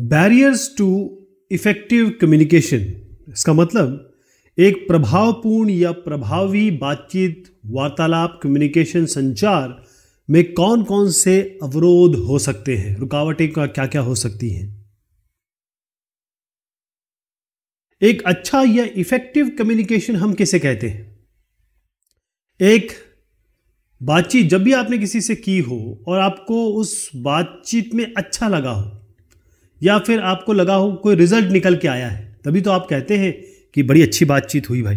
Barriers to effective communication इसका मतलब एक प्रभावपूर्ण या प्रभावी बातचीत वार्तालाप कम्युनिकेशन संचार में कौन कौन से अवरोध हो सकते हैं रुकावटें का क्या क्या हो सकती हैं एक अच्छा या इफेक्टिव कम्युनिकेशन हम किसे कहते हैं एक बातचीत जब भी आपने किसी से की हो और आपको उस बातचीत में अच्छा लगा हो या फिर आपको लगा हो कोई रिजल्ट निकल के आया है तभी तो आप कहते हैं कि बड़ी अच्छी बातचीत हुई भाई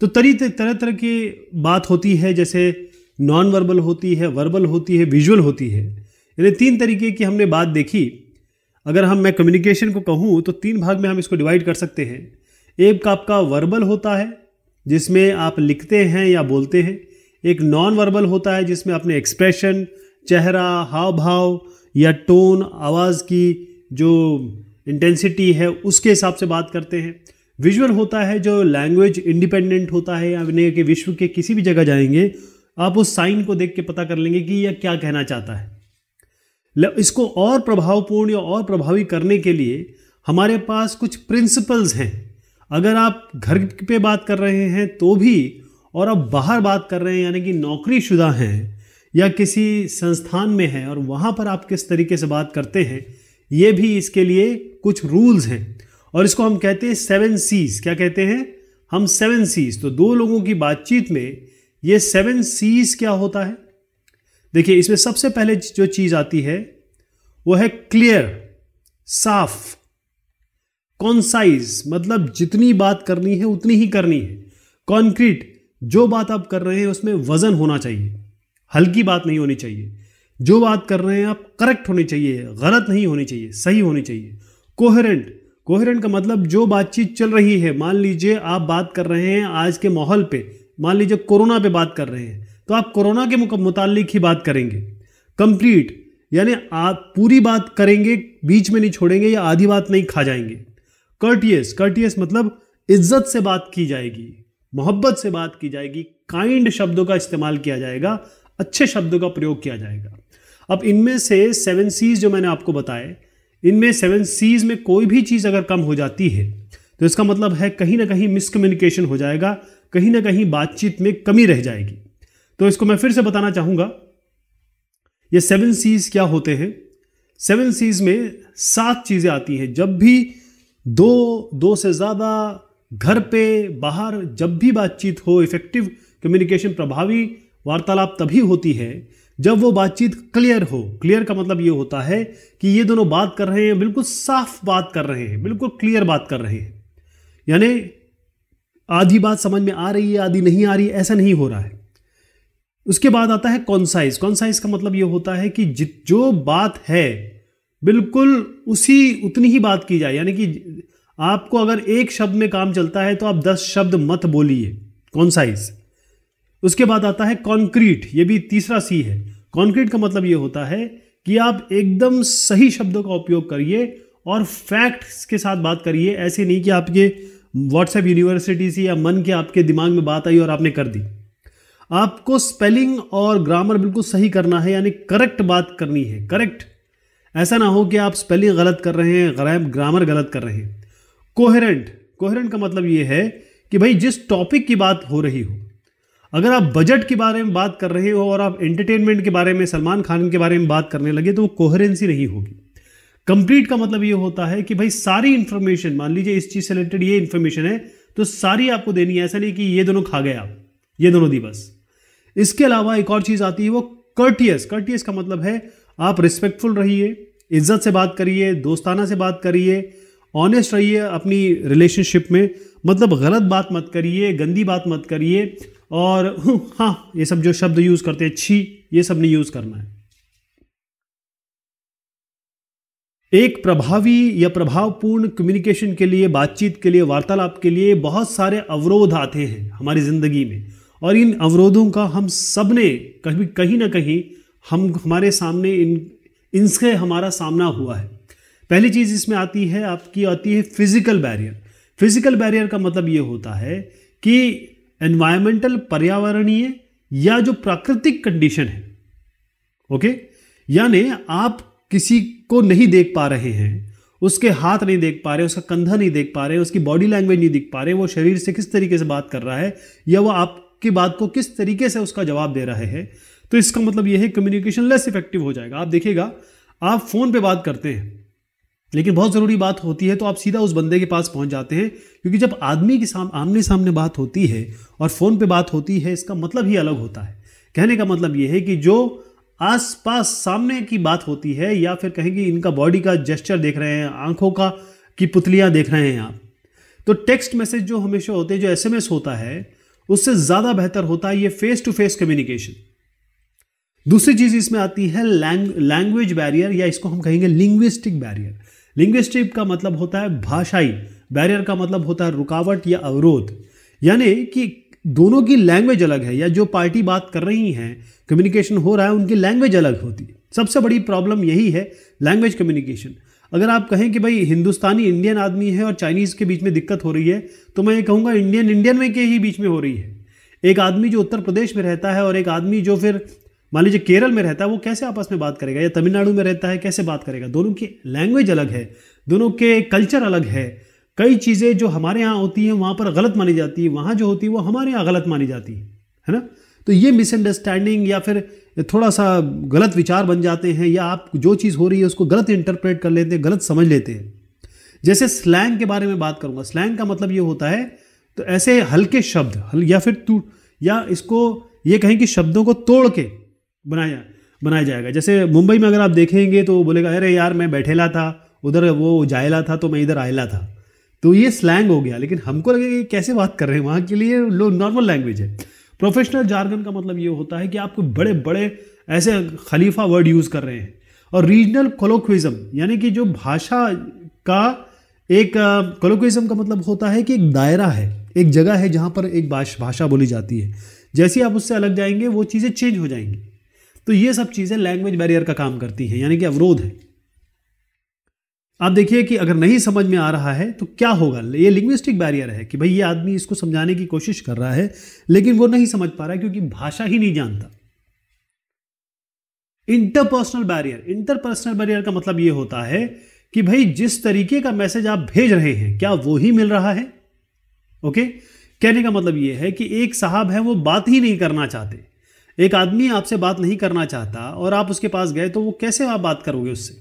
तो तरी तरह तरह की बात होती है जैसे नॉन वर्बल होती है वर्बल होती है विजुअल होती है यानी तीन तरीके की हमने बात देखी अगर हम मैं कम्युनिकेशन को कहूँ तो तीन भाग में हम इसको डिवाइड कर सकते हैं एक का आपका वर्बल होता है जिसमें आप लिखते हैं या बोलते हैं एक नॉन वर्बल होता है जिसमें अपने एक्सप्रेशन चेहरा हाव भाव या टोन आवाज़ की जो इंटेंसिटी है उसके हिसाब से बात करते हैं विजुअल होता है जो लैंग्वेज इंडिपेंडेंट होता है अपने कि विश्व के किसी भी जगह जाएंगे आप उस साइन को देख के पता कर लेंगे कि यह क्या कहना चाहता है इसको और प्रभावपूर्ण या और प्रभावी करने के लिए हमारे पास कुछ प्रिंसिपल्स हैं अगर आप घर पे बात कर रहे हैं तो भी और आप बाहर बात कर रहे हैं यानी कि नौकरीशुदा हैं या किसी संस्थान में हैं और वहाँ पर आप किस तरीके से बात करते हैं ये भी इसके लिए कुछ रूल्स हैं और इसको हम कहते हैं सेवन सीज क्या कहते हैं हम सेवन सीज तो दो लोगों की बातचीत में ये सेवन सीज क्या होता है देखिए इसमें सबसे पहले जो चीज़ आती है वो है क्लियर साफ कॉन्साइज मतलब जितनी बात करनी है उतनी ही करनी है कॉन्क्रीट जो बात आप कर रहे हैं उसमें वजन होना चाहिए हल्की बात नहीं होनी चाहिए जो बात कर रहे हैं आप करेक्ट होनी चाहिए गलत नहीं होनी चाहिए सही होनी चाहिए कोहरेंट कोहरेंट का मतलब जो बातचीत चल रही है मान लीजिए आप बात कर रहे हैं आज के माहौल पे मान लीजिए कोरोना पे बात कर रहे हैं तो आप कोरोना के मुतालिक ही बात करेंगे कंप्लीट यानी आप पूरी बात करेंगे बीच में नहीं छोड़ेंगे या आधी बात नहीं खा जाएंगे कर्टियस कर्टियस मतलब इज्जत से बात की जाएगी मोहब्बत से बात की जाएगी काइंड शब्दों का इस्तेमाल किया जाएगा अच्छे शब्दों का प्रयोग किया जाएगा अब इनमें से सेवन सीज जो मैंने आपको बताए इनमें सेवन सीज में कोई भी चीज़ अगर कम हो जाती है तो इसका मतलब है कहीं ना कहीं मिसकम्युनिकेशन हो जाएगा कहीं ना कहीं बातचीत में कमी रह जाएगी तो इसको मैं फिर से बताना चाहूंगा ये सेवन सीज क्या होते हैं सेवन सीज में सात चीज़ें आती हैं जब भी दो दो से ज़्यादा घर पे बाहर जब भी बातचीत हो इफेक्टिव कम्युनिकेशन प्रभावी वार्तालाप तभी होती है जब वो बातचीत क्लियर हो क्लियर का मतलब ये होता है कि ये दोनों बात कर रहे हैं बिल्कुल साफ बात कर रहे हैं बिल्कुल क्लियर बात कर रहे हैं यानी आधी बात समझ में आ रही है आधी नहीं आ रही है ऐसा नहीं हो रहा है उसके बाद आता है कॉन्साइज कॉन्साइज का मतलब ये होता है कि जित जो बात है बिल्कुल उसी उतनी ही बात की जाए यानी कि आपको अगर एक शब्द में काम चलता है तो आप दस शब्द मत बोलिए कॉन्साइज उसके बाद आता है कॉन्क्रीट ये भी तीसरा सी है कॉन्क्रीट का मतलब ये होता है कि आप एकदम सही शब्दों का उपयोग करिए और फैक्ट्स के साथ बात करिए ऐसे नहीं कि आपके व्हाट्सएप यूनिवर्सिटी से या मन के आपके दिमाग में बात आई और आपने कर दी आपको स्पेलिंग और ग्रामर बिल्कुल सही करना है यानी करेक्ट बात करनी है करेक्ट ऐसा ना हो कि आप स्पेलिंग गलत कर रहे हैं ग्रामर गलत कर रहे हैं कोहरेंट कोहरेंट का मतलब ये है कि भाई जिस टॉपिक की बात हो रही हो अगर आप बजट के बारे में बात कर रहे हो और आप एंटरटेनमेंट के बारे में सलमान खान के बारे में बात करने लगे तो वो कोहरेंसी नहीं होगी कंप्लीट का मतलब ये होता है कि भाई सारी इंफॉर्मेशन मान लीजिए इस चीज़ से रिलेटेड ये इंफॉर्मेशन है तो सारी आपको देनी है ऐसा नहीं कि ये दोनों खा गए आप ये दोनों दिवस इसके अलावा एक और चीज़ आती है वो कर्टियस कर्टियस का मतलब है आप रिस्पेक्टफुल रहिए इज्जत से बात करिए दोस्ताना से बात करिए ऑनेस्ट रहिए अपनी रिलेशनशिप में मतलब गलत बात मत करिए गंदी बात मत करिए और हाँ ये सब जो शब्द यूज़ करते हैं छी ये सब नहीं यूज़ करना है एक प्रभावी या प्रभावपूर्ण कम्युनिकेशन के लिए बातचीत के लिए वार्तालाप के लिए बहुत सारे अवरोध आते हैं हमारी ज़िंदगी में और इन अवरोधों का हम सब ने कभी कहीं ना कहीं हम हमारे सामने इन इनसे हमारा सामना हुआ है पहली चीज़ इसमें आती है आपकी आती है फिज़िकल बैरियर फिज़िकल बैरियर का मतलब ये होता है कि एनवायरमेंटल पर्यावरणीय या जो प्राकृतिक कंडीशन है ओके यानी आप किसी को नहीं देख पा रहे हैं उसके हाथ नहीं देख पा रहे उसका कंधा नहीं देख पा रहे उसकी बॉडी लैंग्वेज नहीं देख पा रहे वो शरीर से किस तरीके से बात कर रहा है या वो आपकी बात को किस तरीके से उसका जवाब दे रहे हैं तो इसका मतलब यह है कम्युनिकेशन लेस इफेक्टिव हो जाएगा आप देखिएगा आप फ़ोन पे बात करते हैं लेकिन बहुत ज़रूरी बात होती है तो आप सीधा उस बंदे के पास पहुंच जाते हैं क्योंकि जब आदमी के साम आमने सामने बात होती है और फ़ोन पे बात होती है इसका मतलब ही अलग होता है कहने का मतलब ये है कि जो आसपास सामने की बात होती है या फिर कहेंगे इनका बॉडी का जेस्चर देख रहे हैं आंखों का की पुतलियाँ देख रहे हैं आप तो टेक्स्ट मैसेज जो हमेशा होते हैं जो एस होता है उससे ज़्यादा बेहतर होता है ये फेस टू फेस कम्युनिकेशन दूसरी चीज़ इसमें आती है लैंग लैंग्वेज बैरियर या इसको हम कहेंगे लिंग्विस्टिक बैरियर लिंग्विस्टिक का मतलब होता है भाषाई बैरियर का मतलब होता है रुकावट या अवरोध यानी कि दोनों की लैंग्वेज अलग है या जो पार्टी बात कर रही हैं कम्युनिकेशन हो रहा है उनकी लैंग्वेज अलग होती है सबसे बड़ी प्रॉब्लम यही है लैंग्वेज कम्युनिकेशन अगर आप कहें कि भाई हिंदुस्तानी इंडियन आदमी है और चाइनीज़ के बीच में दिक्कत हो रही है तो मैं ये कहूँगा इंडियन इंडियन में के ही बीच में हो रही है एक आदमी जो उत्तर प्रदेश में रहता है और एक आदमी जो फिर मान लीजिए केरल में रहता है वो कैसे आपस में बात करेगा या तमिलनाडु में रहता है कैसे बात करेगा दोनों की लैंग्वेज अलग है दोनों के कल्चर अलग है कई चीज़ें जो हमारे यहाँ होती हैं वहाँ पर गलत मानी जाती है वहाँ जो होती है वो हमारे यहाँ गलत मानी जाती है है ना तो ये मिसअंडरस्टैंडिंग या फिर थोड़ा सा गलत विचार बन जाते हैं या आप जो चीज़ हो रही है उसको गलत इंटरप्रेट कर लेते हैं गलत समझ लेते हैं जैसे स्लैंग के बारे में बात करूँगा स्लैंग का मतलब ये होता है तो ऐसे हल्के शब्द या फिर या इसको ये कहें कि शब्दों को तोड़ के बनाया बनाया जाएगा जैसे मुंबई में अगर आप देखेंगे तो बोलेगा अरे यार मैं बैठेला था उधर वो जायला था तो मैं इधर आयला था तो ये स्लैंग हो गया लेकिन हमको लगेगा कि कैसे बात कर रहे हैं वहाँ के लिए लो नॉर्मल लैंग्वेज है प्रोफेशनल जार्गन का मतलब ये होता है कि आप बड़े बड़े ऐसे खलीफा वर्ड यूज़ कर रहे हैं और रीजनल कोलोक्विज़म यानी कि जो भाषा का एक कोलोक्विज़म का मतलब होता है कि एक दायरा है एक जगह है जहाँ पर एक भाषा बोली जाती है जैसे आप उससे अलग जाएंगे वो चीज़ें चेंज हो जाएंगी तो ये सब चीज़ें लैंग्वेज बैरियर का काम करती हैं यानी कि अवरोध है आप देखिए कि अगर नहीं समझ में आ रहा है तो क्या होगा ये लिंग्विस्टिक बैरियर है कि भाई ये आदमी इसको समझाने की कोशिश कर रहा है लेकिन वो नहीं समझ पा रहा है क्योंकि भाषा ही नहीं जानता इंटरपर्सनल बैरियर इंटरपर्सनल बैरियर का मतलब ये होता है कि भाई जिस तरीके का मैसेज आप भेज रहे हैं क्या वो ही मिल रहा है ओके कहने का मतलब ये है कि एक साहब है वो बात ही नहीं करना चाहते एक आदमी आपसे बात नहीं करना चाहता और आप उसके पास गए तो वो कैसे आप बात करोगे उससे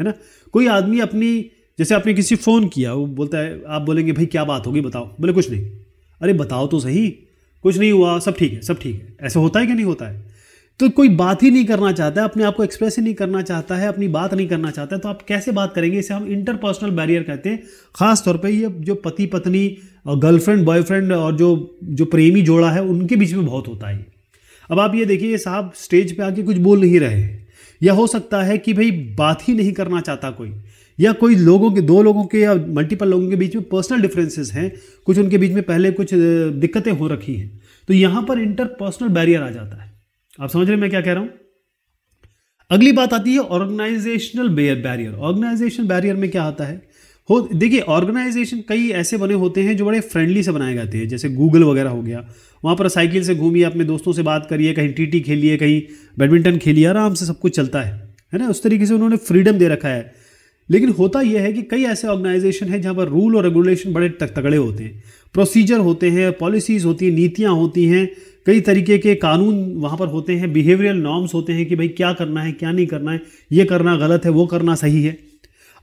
है ना कोई आदमी अपनी जैसे आपने किसी फ़ोन किया वो बोलता है आप बोलेंगे भाई क्या बात होगी बताओ बोले कुछ नहीं अरे बताओ तो सही कुछ नहीं हुआ सब ठीक है सब ठीक है ऐसा होता है कि नहीं होता है तो कोई बात ही नहीं करना चाहता है अपने आप को एक्सप्रेस ही नहीं करना चाहता है अपनी बात नहीं करना चाहता है तो आप कैसे बात करेंगे इसे हम इंटरपर्सनल बैरियर कहते हैं खास तौर पे ये जो पति पत्नी गर्लफ्रेंड बॉयफ्रेंड और जो जो प्रेमी जोड़ा है उनके बीच में बहुत होता है अब आप ये देखिए ये साहब स्टेज पे आके कुछ बोल नहीं रहे या हो सकता है कि भाई बात ही नहीं करना चाहता कोई या कोई लोगों के दो लोगों के या मल्टीपल लोगों के बीच में पर्सनल डिफरेंसेस हैं कुछ उनके बीच में पहले कुछ दिक्कतें हो रखी हैं तो यहां पर इंटरपर्सनल बैरियर आ जाता है आप समझ रहे हैं मैं क्या कह रहा हूं अगली बात आती है ऑर्गेनाइजेशनल बैरियर ऑर्गेनाइजेशन बैरियर में क्या आता है हो देखिए ऑर्गेनाइजेशन कई ऐसे बने होते हैं जो बड़े फ्रेंडली से बनाए जाते हैं जैसे गूगल वगैरह हो गया वहाँ पर साइकिल से घूमिए अपने दोस्तों से बात करिए कहीं टीटी खेलिए कहीं बैडमिंटन खेलिए आराम से सब कुछ चलता है है ना उस तरीके से उन्होंने फ्रीडम दे रखा है लेकिन होता यह है कि कई ऐसे ऑर्गेनाइजेशन हैं जहाँ पर रूल और रेगुलेशन बड़े तक तगड़े होते हैं प्रोसीजर होते हैं पॉलिसीज़ होती हैं नीतियाँ होती हैं कई तरीके के कानून वहाँ पर होते हैं बिहेवियरल नॉर्म्स होते हैं कि भाई क्या करना है क्या नहीं करना है ये करना गलत है वो करना सही है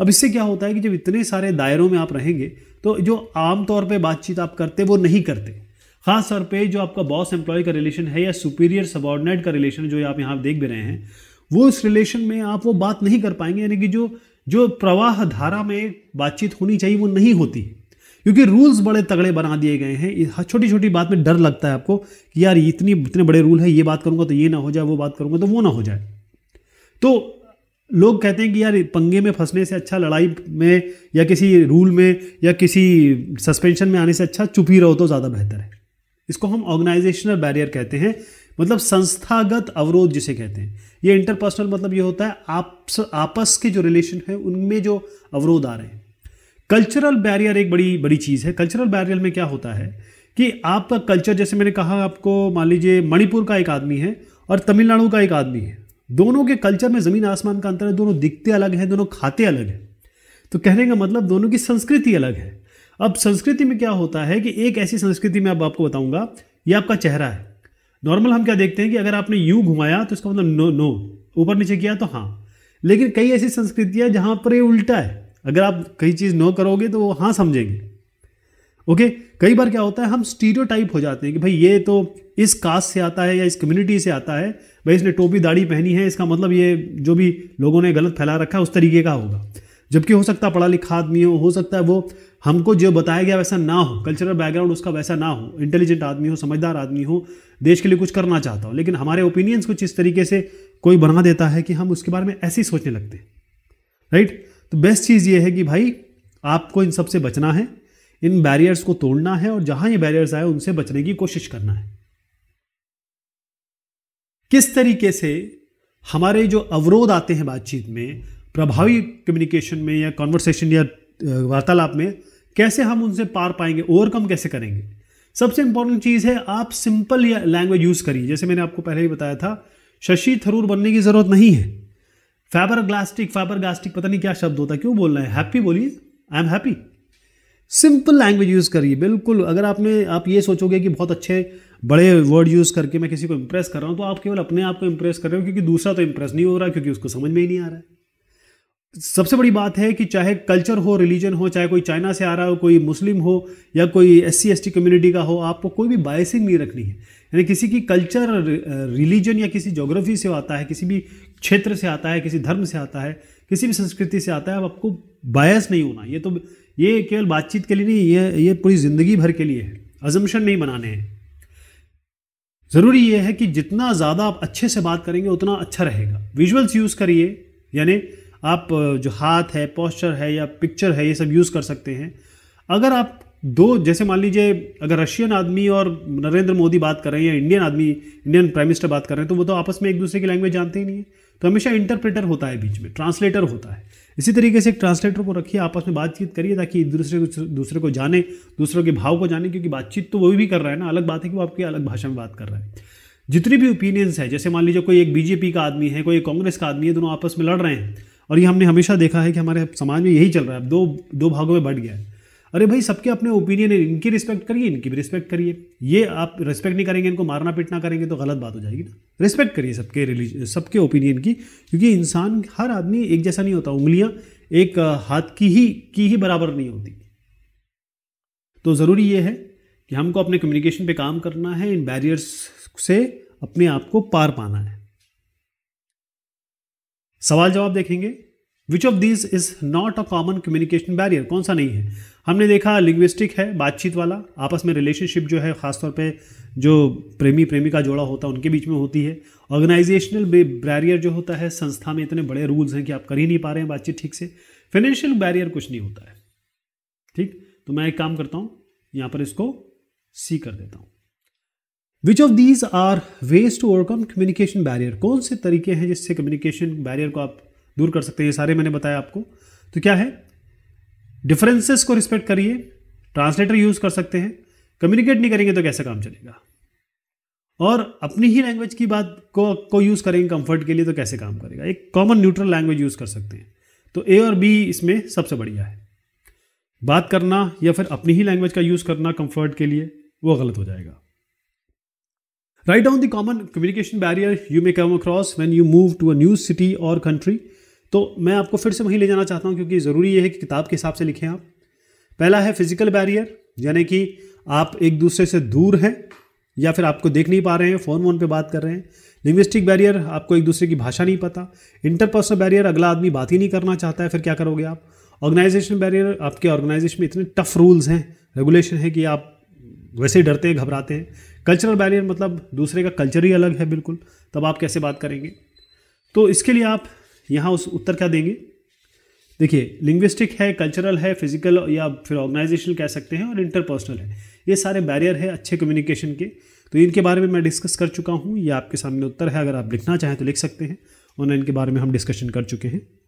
अब इससे क्या होता है कि जब इतने सारे दायरों में आप रहेंगे तो जो आमतौर पर बातचीत आप करते वो नहीं करते खास तौर पे जो आपका बॉस एम्प्लॉय का रिलेशन है या सुपीरियर सबॉर्डिनेट का रिलेशन जो आप यहाँ देख भी रहे हैं वो इस रिलेशन में आप वो बात नहीं कर पाएंगे यानी कि जो जो प्रवाह धारा में बातचीत होनी चाहिए वो नहीं होती क्योंकि रूल्स बड़े तगड़े बना दिए गए हैं हाँ, छोटी छोटी बात में डर लगता है आपको कि यार इतनी इतने बड़े रूल है ये बात करूँगा तो ये ना हो जाए वो बात करूँगा तो वो ना हो जाए तो लोग कहते हैं कि यार पंगे में फंसने से अच्छा लड़ाई में या किसी रूल में या किसी सस्पेंशन में आने से अच्छा चुप ही रहो तो ज़्यादा बेहतर है इसको हम ऑर्गेनाइजेशनल बैरियर कहते हैं मतलब संस्थागत अवरोध जिसे कहते हैं ये इंटरपर्सनल मतलब ये होता है आपस आपस के जो रिलेशन है उनमें जो अवरोध आ रहे हैं कल्चरल बैरियर एक बड़ी बड़ी चीज़ है कल्चरल बैरियर में क्या होता है कि आपका कल्चर जैसे मैंने कहा आपको मान लीजिए मणिपुर का एक आदमी है और तमिलनाडु का एक आदमी है दोनों के कल्चर में ज़मीन आसमान का अंतर है दोनों दिखते अलग हैं दोनों खाते अलग हैं तो कहने का मतलब दोनों की संस्कृति अलग है अब संस्कृति में क्या होता है कि एक ऐसी संस्कृति में अब आपको बताऊंगा ये आपका चेहरा है नॉर्मल हम क्या देखते हैं कि अगर आपने यू घुमाया तो इसका मतलब नो नो ऊपर नीचे किया तो हाँ लेकिन कई ऐसी संस्कृतियाँ जहाँ पर ये उल्टा है अगर आप कई चीज़ नो करोगे तो वो हाँ समझेंगे ओके कई बार क्या होता है हम स्टीरियो हो जाते हैं कि भाई ये तो इस कास्ट से आता है या इस कम्युनिटी से आता है भाई इसने टोपी दाढ़ी पहनी है इसका मतलब ये जो भी लोगों ने गलत फैला रखा है उस तरीके का होगा जबकि हो सकता है पढ़ा लिखा आदमी हो हो सकता है वो हमको जो बताया गया वैसा ना हो कल्चरल बैकग्राउंड उसका वैसा ना हो इंटेलिजेंट आदमी हो समझदार आदमी हो देश के लिए कुछ करना चाहता हो लेकिन हमारे ओपिनियंस कुछ इस तरीके से कोई बना देता है कि हम उसके बारे में ऐसे ही सोचने लगते हैं राइट तो बेस्ट चीज़ ये है कि भाई आपको इन सब से बचना है इन बैरियर्स को तोड़ना है और जहां ये बैरियर्स आए उनसे बचने की कोशिश करना है किस तरीके से हमारे जो अवरोध आते हैं बातचीत में प्रभावी कम्युनिकेशन में या कॉन्वर्सेशन या वार्तालाप में कैसे हम उनसे पार पाएंगे ओवरकम कैसे करेंगे सबसे इंपॉर्टेंट चीज़ है आप सिंपल लैंग्वेज यूज़ करिए जैसे मैंने आपको पहले ही बताया था शशि थरूर बनने की ज़रूरत नहीं है फैबर ग्लास्टिक फाइबर ग्लास्टिक पता नहीं क्या शब्द होता क्यों बोलना हैं हैप्पी बोलिए I am happy simple language use करिए बिल्कुल अगर आपने आप ये सोचोगे कि बहुत अच्छे बड़े वर्ड यूज़ करके मैं किसी को इंप्रेस कर रहा हूं तो आप केवल अपने आप को इंप्रेस कर रहे हो क्योंकि दूसरा तो इंप्रेस नहीं हो रहा क्योंकि उसको समझ में ही नहीं आ रहा है सबसे बड़ी बात है कि चाहे कल्चर हो रिलीजन हो चाहे कोई चाइना से आ रहा हो कोई मुस्लिम हो या कोई एस सी कम्युनिटी का हो आपको कोई भी बायसिंग नहीं रखनी है यानी किसी की कल्चर रिलीजन या किसी जोग्राफी से आता है किसी भी क्षेत्र से आता है किसी धर्म से आता है किसी भी संस्कृति से आता है अब आपको बायस नहीं होना ये तो ये केवल बातचीत के लिए नहीं ये ये पूरी ज़िंदगी भर के लिए है अजम्पन नहीं बनाने हैं ज़रूरी ये है कि जितना ज़्यादा आप अच्छे से बात करेंगे उतना अच्छा रहेगा विजुअल्स यूज़ करिए यानी आप जो हाथ है पॉस्चर है या पिक्चर है ये सब यूज़ कर सकते हैं अगर आप दो जैसे मान लीजिए अगर रशियन आदमी और नरेंद्र मोदी बात कर रहे हैं या इंडियन आदमी इंडियन प्राइम मिनिस्टर बात कर रहे हैं तो वो तो आपस में एक दूसरे की लैंग्वेज जानते ही नहीं है तो हमेशा इंटरप्रेटर होता है बीच में ट्रांसलेटर होता है इसी तरीके से एक ट्रांसलेटर को रखिए आपस में बातचीत करिए ताकि दूसरे को दूसरे को जाने दूसरों के भाव को जाने क्योंकि बातचीत तो वो भी कर रहा है ना अलग बात है कि वो आपकी अलग भाषा में बात कर रहा है जितनी भी ओपिनियंस है जैसे मान लीजिए कोई एक बीजेपी का आदमी है कोई कांग्रेस का आदमी है दोनों आपस में लड़ रहे हैं और ये हमने हमेशा देखा है कि हमारे समाज में यही चल रहा है दो दो भागों में बढ़ गया है अरे भाई सबके अपने ओपिनियन है इनकी रिस्पेक्ट करिए इनकी भी रिस्पेक्ट करिए ये आप रिस्पेक्ट नहीं करेंगे इनको मारना पीटना करेंगे तो गलत बात हो जाएगी ना रिस्पेक्ट करिए सबके रिलीज सबके ओपिनियन की क्योंकि इंसान हर आदमी एक जैसा नहीं होता उंगलियाँ एक हाथ की ही की ही बराबर नहीं होती तो ज़रूरी ये है कि हमको अपने कम्युनिकेशन पे काम करना है इन बैरियर्स से अपने आप को पार पाना है सवाल जवाब देखेंगे which of these is not a common communication barrier कौन सा नहीं है हमने देखा लिंग्विस्टिक है बातचीत वाला आपस में रिलेशनशिप जो है खासतौर पे जो प्रेमी प्रेमी का जोड़ा होता है उनके बीच में होती है ऑर्गेनाइजेशनल बैरियर जो होता है संस्था में इतने बड़े रूल्स हैं कि आप कर ही नहीं पा रहे हैं बातचीत ठीक से फाइनेंशियल बैरियर कुछ नहीं होता है ठीक तो मैं एक काम करता हूँ यहाँ पर इसको सी कर देता हूँ which of these are ways to overcome communication barrier कौन से तरीके हैं जिससे कम्युनिकेशन बैरियर को आप दूर कर सकते हैं ये सारे मैंने बताया आपको तो क्या है डिफरेंसेस को रिस्पेक्ट करिए ट्रांसलेटर यूज कर सकते हैं कम्युनिकेट नहीं करेंगे तो कैसे काम चलेगा और अपनी ही लैंग्वेज की बात को को यूज़ करेंगे कंफर्ट के लिए तो कैसे काम करेगा एक कॉमन न्यूट्रल लैंग्वेज यूज़ कर सकते हैं तो ए और बी इसमें सबसे बढ़िया है बात करना या फिर अपनी ही लैंग्वेज का यूज़ करना कंफर्ट के लिए वो गलत हो जाएगा Write down the common communication barrier you may come across when you move to a new city or country. तो मैं आपको फिर से वहीं ले जाना चाहता हूँ क्योंकि ज़रूरी यह है कि किताब के हिसाब से लिखें आप पहला है फिजिकल बैरियर यानी कि आप एक दूसरे से दूर हैं या फिर आपको देख नहीं पा रहे हैं फ़ोन वोन पे बात कर रहे हैं लिंग्विस्टिक बैरियर आपको एक दूसरे की भाषा नहीं पता इंटरपर्सनल बैरियर अगला आदमी बात ही नहीं करना चाहता है फिर क्या करोगे आप ऑर्गेनाइजेशन बैरियर आपके ऑर्गेनाइजेशन में इतने टफ रूल्स हैं रेगुलेशन है कि आप वैसे ही डरते हैं घबराते हैं कल्चरल बैरियर मतलब दूसरे का कल्चर ही अलग है बिल्कुल तब आप कैसे बात करेंगे तो इसके लिए आप यहाँ उस उत्तर क्या देंगे देखिए लिंग्विस्टिक है कल्चरल है फिजिकल या फिर ऑर्गेनाइजेशन कह सकते हैं और इंटरपर्सनल है ये सारे बैरियर है अच्छे कम्युनिकेशन के तो इनके बारे में मैं डिस्कस कर चुका हूँ ये आपके सामने उत्तर है अगर आप लिखना चाहें तो लिख सकते हैं और इनके बारे में हम डिस्कशन कर चुके हैं